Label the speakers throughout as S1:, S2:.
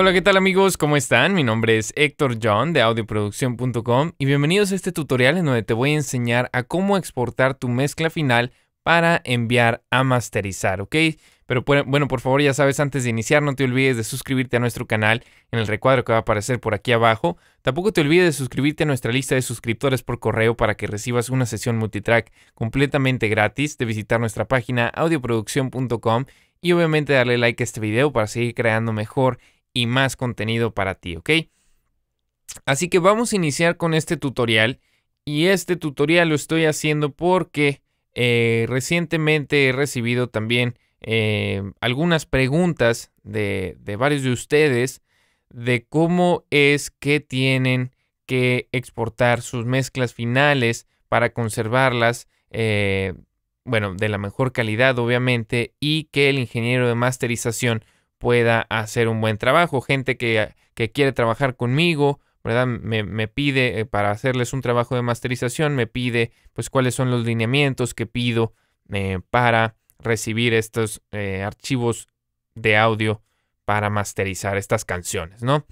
S1: Hola, ¿qué tal amigos? ¿Cómo están? Mi nombre es Héctor John de audioproducción.com y bienvenidos a este tutorial en donde te voy a enseñar a cómo exportar tu mezcla final para enviar a masterizar, ¿ok? Pero bueno, por favor ya sabes, antes de iniciar no te olvides de suscribirte a nuestro canal en el recuadro que va a aparecer por aquí abajo. Tampoco te olvides de suscribirte a nuestra lista de suscriptores por correo para que recibas una sesión multitrack completamente gratis, de visitar nuestra página audioproducción.com y obviamente darle like a este video para seguir creando mejor y más contenido para ti, ¿ok? Así que vamos a iniciar con este tutorial y este tutorial lo estoy haciendo porque eh, recientemente he recibido también eh, algunas preguntas de, varios de ustedes de cómo es que tienen que exportar sus mezclas finales para conservarlas, eh, bueno, de la mejor calidad obviamente, y que el ingeniero de masterización pueda hacer un buen trabajo. Gente que, quiere trabajar conmigo, ¿verdad? Me, pide eh, para hacerles un trabajo de masterización, me pide pues cuáles son los lineamientos que pido eh, para recibir estos eh, archivos de audio para masterizar estas canciones, ¿no?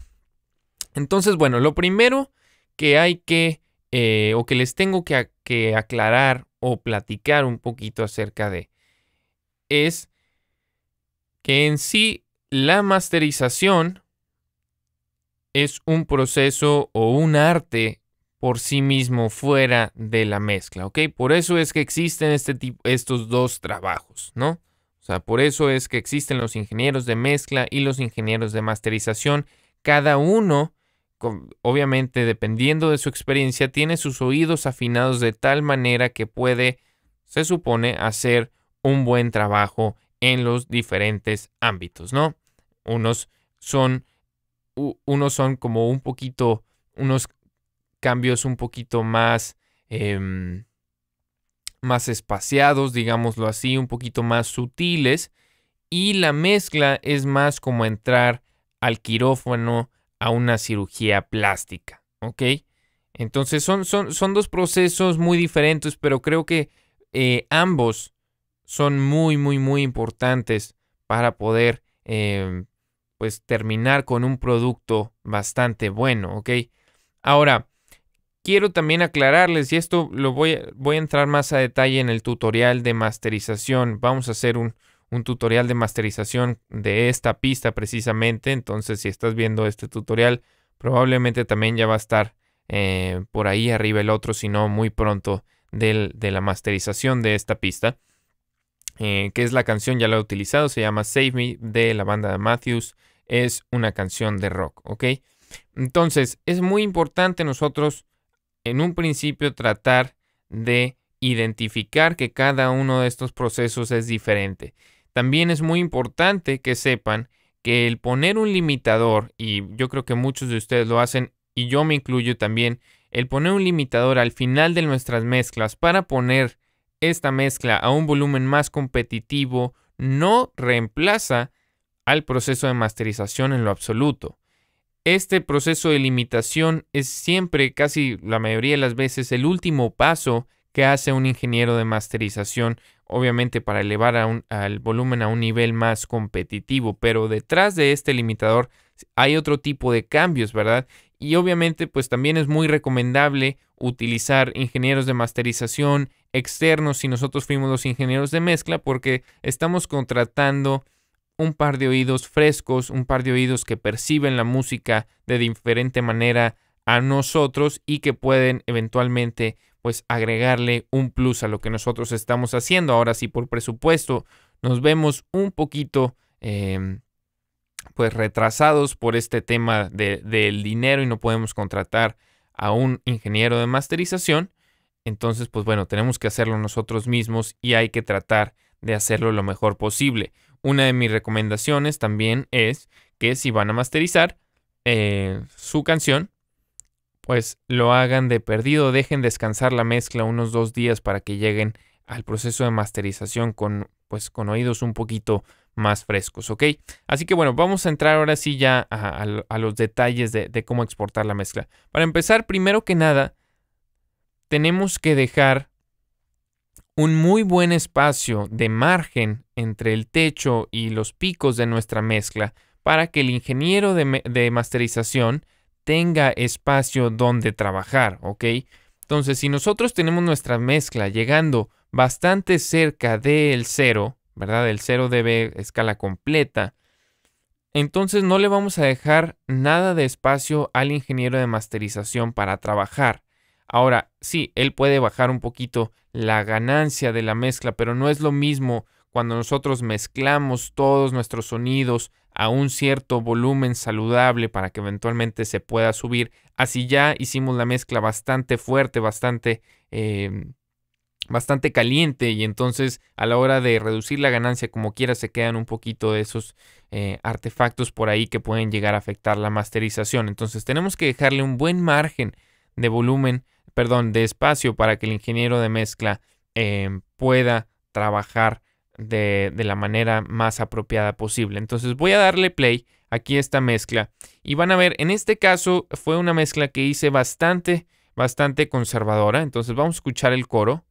S1: Entonces, bueno, lo primero que hay que, o que les tengo que, que aclarar o platicar un poquito acerca de, es que en sí la masterización es un proceso o un arte por sí mismo fuera de la mezcla, ¿ok? Por eso es que existen este estos dos trabajos, ¿no? O sea, por eso es que existen los ingenieros de mezcla y los ingenieros de masterización. Cada uno, obviamente, dependiendo de su experiencia, tiene sus oídos afinados de tal manera que puede, se supone, hacer un buen trabajo en los diferentes ámbitos, ¿no? Unos son, unos son como un poquito, unos cambios un poquito más, em, más espaciados, digámoslo así, un poquito más sutiles. Y la mezcla es más como entrar al quirófano a una cirugía plástica, ¿ok? Entonces son, son, dos procesos muy diferentes, pero creo que eh, ambos son muy, muy, muy importantes para poder em, pues terminar con un producto bastante bueno, ¿ok? Ahora, quiero también aclararles, y esto lo voy, voy a entrar más a detalle en el tutorial de masterización, vamos a hacer un, tutorial de masterización de esta pista precisamente, entonces si estás viendo este tutorial, probablemente también ya va a estar eh, por ahí arriba el otro, si no muy pronto del, de la masterización de esta pista. Eh, que es la canción, ya la he utilizado, se llama Save Me de la banda de Matthews es una canción de rock, ¿ok? Entonces, es muy importante nosotros en un principio tratar de identificar que cada uno de estos procesos es diferente. También es muy importante que sepan que el poner un limitador, y yo creo que muchos de ustedes lo hacen, y yo me incluyo también, el poner un limitador al final de nuestras mezclas para poner esta mezcla a un volumen más competitivo no reemplaza al proceso de masterización en lo absoluto. Este proceso de limitación es siempre, casi la mayoría de las veces, el último paso que hace un ingeniero de masterización, obviamente para elevar un, al volumen a un nivel más competitivo, pero detrás de este limitador hay otro tipo de cambios, ¿verdad? Y obviamente pues también es muy recomendable utilizar ingenieros de masterización externos si nosotros fuimos los ingenieros de mezcla porque estamos contratando un par de oídos frescos, un par de oídos que perciben la música de diferente manera a nosotros y que pueden eventualmente pues agregarle un plus a lo que nosotros estamos haciendo. Ahora sí, por presupuesto, nos vemos un poquito em, pues retrasados por este tema del dinero y no podemos contratar a un ingeniero de masterización. Entonces, pues bueno, tenemos que hacerlo nosotros mismos y hay que tratar de hacerlo lo mejor posible. Una de mis recomendaciones también es que si van a masterizar eh, su canción, pues lo hagan de perdido, dejen descansar la mezcla unos dos días para que lleguen al proceso de masterización con, pues, con oídos un poquito más frescos, ¿ok? Así que bueno, vamos a entrar ahora sí ya a, los detalles de cómo exportar la mezcla. Para empezar, primero que nada, tenemos que dejar un muy buen espacio de margen entre el techo y los picos de nuestra mezcla para que el ingeniero de, masterización tenga espacio donde trabajar, ¿ok? Entonces, si nosotros tenemos nuestra mezcla llegando bastante cerca del cero, ¿verdad? El cero debe escala completa. Entonces no le vamos a dejar nada de espacio al ingeniero de masterización para trabajar. Ahora, sí, él puede bajar un poquito la ganancia de la mezcla, pero no es lo mismo cuando nosotros mezclamos todos nuestros sonidos a un cierto volumen saludable para que eventualmente se pueda subir. Así ya hicimos la mezcla bastante fuerte, bastante, em, bastante caliente y entonces a la hora de reducir la ganancia como quiera se quedan un poquito de esos eh, artefactos por ahí que pueden llegar a afectar la masterización. Entonces tenemos que dejarle un buen margen de volumen perdón, de espacio para que el ingeniero de mezcla em, pueda trabajar de, de, la manera más apropiada posible. Entonces voy a darle play aquí esta mezcla y van a ver, en este caso fue una mezcla que hice bastante, bastante conservadora. Entonces vamos a escuchar el coro.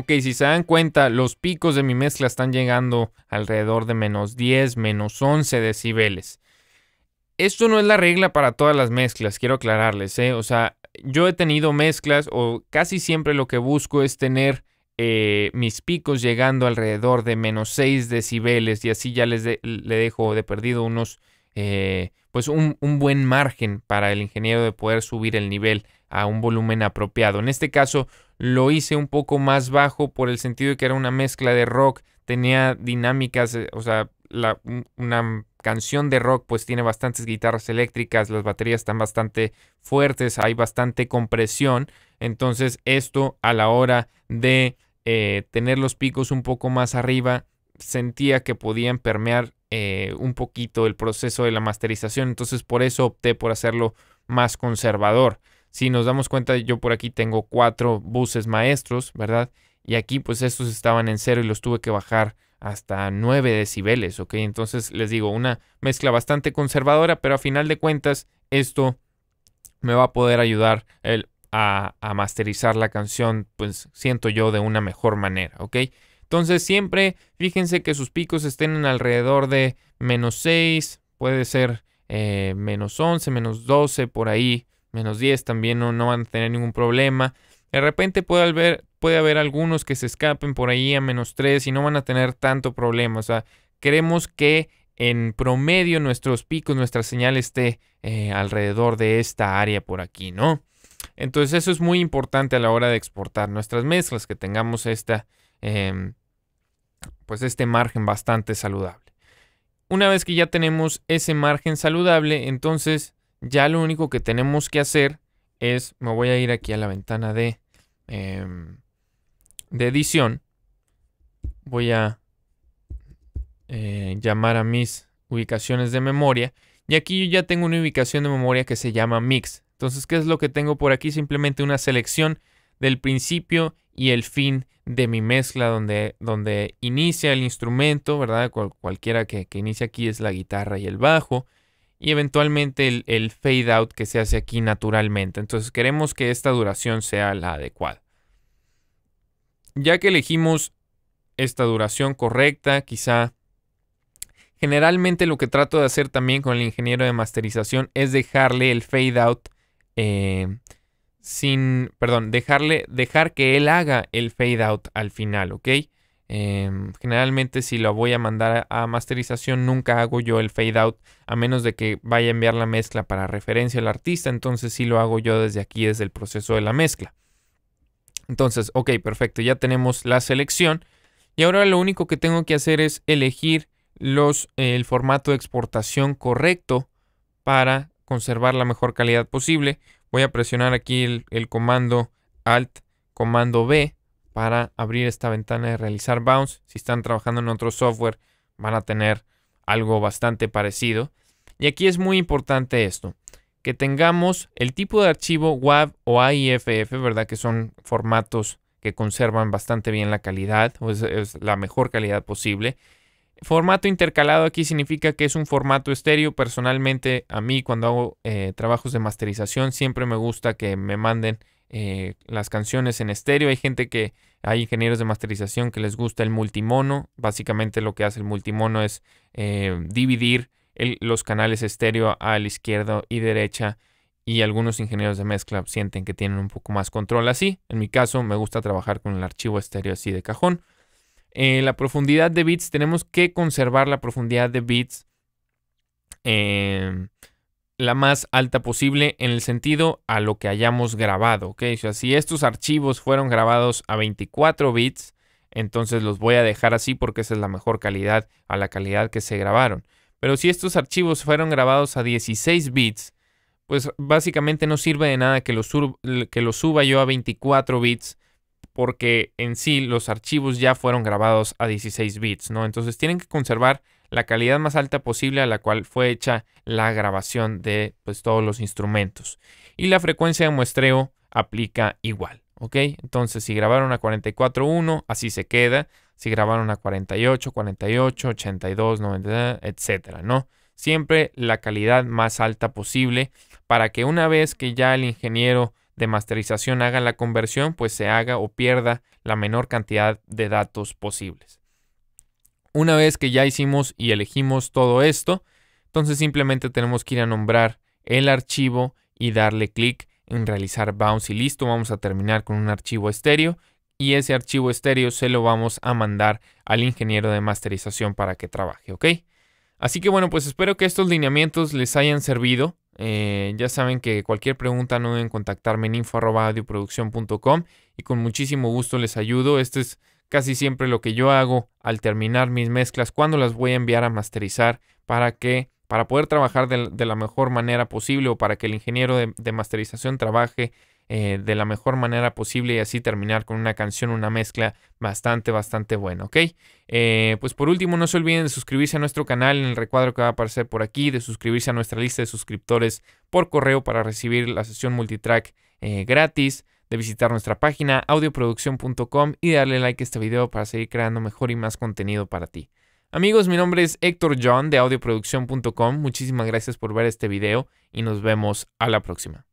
S1: Ok, si se dan cuenta, los picos de mi mezcla están llegando alrededor de menos 10, menos 11 decibeles. Esto no es la regla para todas las mezclas, quiero aclararles. ¿eh? O sea, yo he tenido mezclas o casi siempre lo que busco es tener eh, mis picos llegando alrededor de menos 6 decibeles y así ya les le dejo de perdido unos, eh, pues un, buen margen para el ingeniero de poder subir el nivel a un volumen apropiado. En este caso lo hice un poco más bajo por el sentido de que era una mezcla de rock, tenía dinámicas, eh, o sea, la, una canción de rock pues tiene bastantes guitarras eléctricas, las baterías están bastante fuertes, hay bastante compresión, entonces esto a la hora de eh, tener los picos un poco más arriba, sentía que podían permear eh, un poquito el proceso de la masterización, entonces por eso opté por hacerlo más conservador. Si nos damos cuenta, yo por aquí tengo cuatro buses maestros, ¿verdad? Y aquí pues estos estaban en cero y los tuve que bajar hasta 9 decibeles, ¿ok? Entonces les digo, una mezcla bastante conservadora, pero a final de cuentas esto me va a poder ayudar el, a, a, masterizar la canción, pues siento yo de una mejor manera, ¿ok? Entonces siempre fíjense que sus picos estén en alrededor de menos 6, puede ser eh, menos 11, menos 12 por ahí, menos 10 también no, van a tener ningún problema. De repente puede haber, puede haber algunos que se escapen por ahí a menos 3 y no van a tener tanto problema. O sea, queremos que en promedio nuestros picos, nuestra señal esté eh, alrededor de esta área por aquí, ¿no? Entonces eso es muy importante a la hora de exportar nuestras mezclas, que tengamos esta, em, pues este margen bastante saludable. Una vez que ya tenemos ese margen saludable, entonces ya lo único que tenemos que hacer es, me voy a ir aquí a la ventana de, em, de edición. Voy a eh, llamar a mis ubicaciones de memoria. Y aquí yo ya tengo una ubicación de memoria que se llama mix. Entonces, ¿qué es lo que tengo por aquí? Simplemente una selección del principio y el fin de mi mezcla donde, donde inicia el instrumento, ¿verdad? cualquiera que, que inicia aquí es la guitarra y el bajo y eventualmente el, fade out que se hace aquí naturalmente. Entonces queremos que esta duración sea la adecuada. Ya que elegimos esta duración correcta, quizá generalmente lo que trato de hacer también con el ingeniero de masterización es dejarle el fade out eh, sin, perdón, dejarle, dejar que él haga el fade out al final, ¿ok? Em, generalmente si lo voy a mandar a masterización nunca hago yo el fade out a menos de que vaya a enviar la mezcla para referencia al artista, entonces si lo hago yo desde aquí, desde el proceso de la mezcla. Entonces, ok, perfecto, ya tenemos la selección y ahora lo único que tengo que hacer es elegir los, el formato de exportación correcto para conservar la mejor calidad posible. Voy a presionar aquí el comando Alt, comando B para abrir esta ventana de realizar bounce. Si están trabajando en otro software, van a tener algo bastante parecido. Y aquí es muy importante esto, que tengamos el tipo de archivo WAV o AIFF, ¿verdad? Que son formatos que conservan bastante bien la calidad, o es, la mejor calidad posible. Formato intercalado aquí significa que es un formato estéreo. Personalmente, a mí cuando hago eh, trabajos de masterización, siempre me gusta que me manden eh, las canciones en estéreo. Hay gente que, hay ingenieros de masterización que les gusta el multimono. Básicamente lo que hace el multimono es eh, dividir los canales estéreo a la izquierda y derecha. Y algunos ingenieros de mezcla sienten que tienen un poco más control así. En mi caso, me gusta trabajar con el archivo estéreo así de cajón. Eh, la profundidad de bits, tenemos que conservar la profundidad de bits la más alta posible en el sentido a lo que hayamos grabado. si estos archivos fueron grabados a 24 bits, entonces los voy a dejar así porque esa es la mejor calidad a la calidad que se grabaron. Pero si estos archivos fueron grabados a 16 bits, pues básicamente no sirve de nada que los, que los suba yo a 24 bits porque en sí los archivos ya fueron grabados a 16 bits, ¿no? Entonces tienen que conservar la calidad más alta posible a la cual fue hecha la grabación de pues, todos los instrumentos. Y la frecuencia de muestreo aplica igual. ¿ok? Entonces, si grabaron a 44.1, así se queda. Si grabaron a 48, 48, 82, 90, etcétera, ¿no? Siempre la calidad más alta posible para que una vez que ya el ingeniero de masterización haga la conversión, pues se haga o pierda la menor cantidad de datos posibles. Una vez que ya hicimos y elegimos todo esto, entonces simplemente tenemos que ir a nombrar el archivo y darle clic en realizar bounce y listo, vamos a terminar con un archivo estéreo y ese archivo estéreo se lo vamos a mandar al ingeniero de masterización para que trabaje, ¿ok? Así que bueno, pues espero que estos lineamientos les hayan servido. Eh, ya saben que cualquier pregunta no deben contactarme en info.audioproducción.com y con muchísimo gusto les ayudo. Este es Casi siempre lo que yo hago al terminar mis mezclas, cuando las voy a enviar a masterizar para que para poder trabajar de, la mejor manera posible o para que el ingeniero de, masterización trabaje eh, de la mejor manera posible y así terminar con una canción, una mezcla bastante, bastante buena, ¿ok? Eh, pues por último, no se olviden de suscribirse a nuestro canal en el recuadro que va a aparecer por aquí, de suscribirse a nuestra lista de suscriptores por correo para recibir la sesión multitrack eh, gratis de visitar nuestra página audioproducción.com y darle like a este video para seguir creando mejor y más contenido para ti. Amigos, mi nombre es Héctor John de audioproducción.com. Muchísimas gracias por ver este video y nos vemos a la próxima.